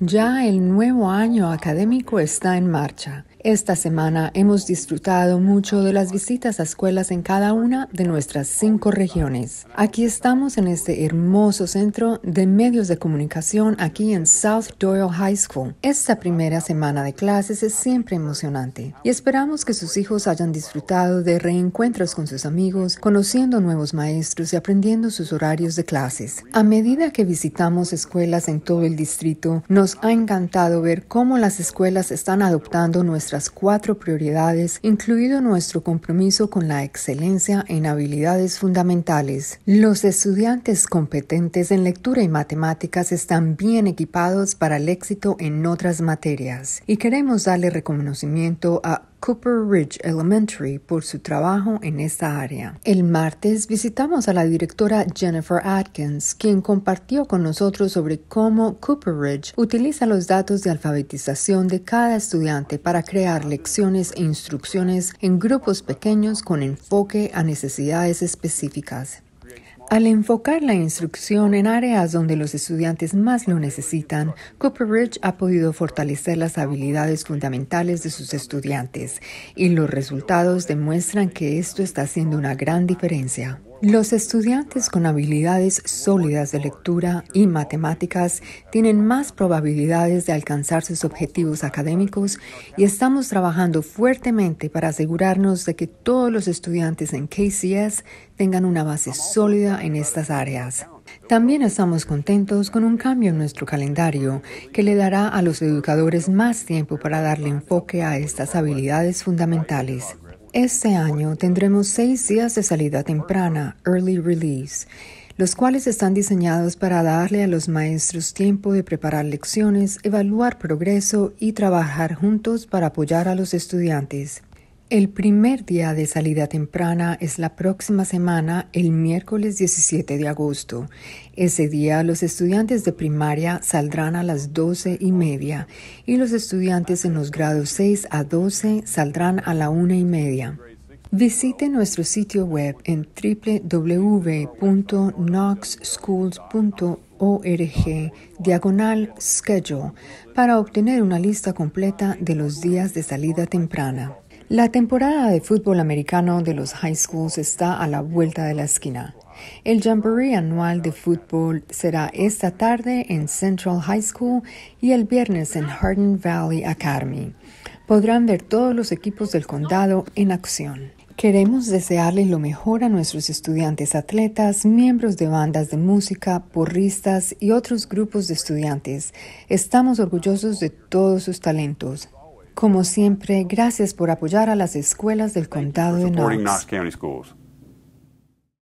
Ya el nuevo año académico está en marcha. Esta semana hemos disfrutado mucho de las visitas a escuelas en cada una de nuestras cinco regiones. Aquí estamos en este hermoso centro de medios de comunicación aquí en South Doyle High School. Esta primera semana de clases es siempre emocionante y esperamos que sus hijos hayan disfrutado de reencuentros con sus amigos, conociendo nuevos maestros y aprendiendo sus horarios de clases. A medida medida que visitamos escuelas en todo el distrito, nos ha encantado ver cómo las escuelas están adoptando nuestras cuatro prioridades, incluido nuestro compromiso con la excelencia en habilidades fundamentales. Los estudiantes competentes en lectura y matemáticas están bien equipados para el éxito en otras materias y queremos darle reconocimiento a Cooper Ridge Elementary por su trabajo en esta área. El martes visitamos a la directora Jennifer Atkins, quien compartió con nosotros sobre cómo Cooper Ridge utiliza los datos de alfabetización de cada estudiante para crear lecciones e instrucciones en grupos pequeños con enfoque a necesidades específicas. Al enfocar la instrucción en áreas donde los estudiantes más lo necesitan, Cooper Ridge ha podido fortalecer las habilidades fundamentales de sus estudiantes y los resultados demuestran que esto está haciendo una gran diferencia. Los estudiantes con habilidades sólidas de lectura y matemáticas tienen más probabilidades de alcanzar sus objetivos académicos y estamos trabajando fuertemente para asegurarnos de que todos los estudiantes en KCS tengan una base sólida en estas áreas. También estamos contentos con un cambio en nuestro calendario que le dará a los educadores más tiempo para darle enfoque a estas habilidades fundamentales. Este año tendremos seis días de salida temprana, early release, los cuales están diseñados para darle a los maestros tiempo de preparar lecciones, evaluar progreso y trabajar juntos para apoyar a los estudiantes. El primer día de salida temprana es la próxima semana, el miércoles 17 de agosto. Ese día los estudiantes de primaria saldrán a las 12 y media y los estudiantes en los grados 6 a 12 saldrán a la una y media. Visite nuestro sitio web en www.noxschools.org diagonal schedule para obtener una lista completa de los días de salida temprana. La temporada de fútbol americano de los high schools está a la vuelta de la esquina. El jamboree anual de fútbol será esta tarde en Central High School y el viernes en Hardin Valley Academy. Podrán ver todos los equipos del condado en acción. Queremos desearles lo mejor a nuestros estudiantes atletas, miembros de bandas de música, porristas y otros grupos de estudiantes. Estamos orgullosos de todos sus talentos. Como siempre, gracias por apoyar a las escuelas del condado de Knox.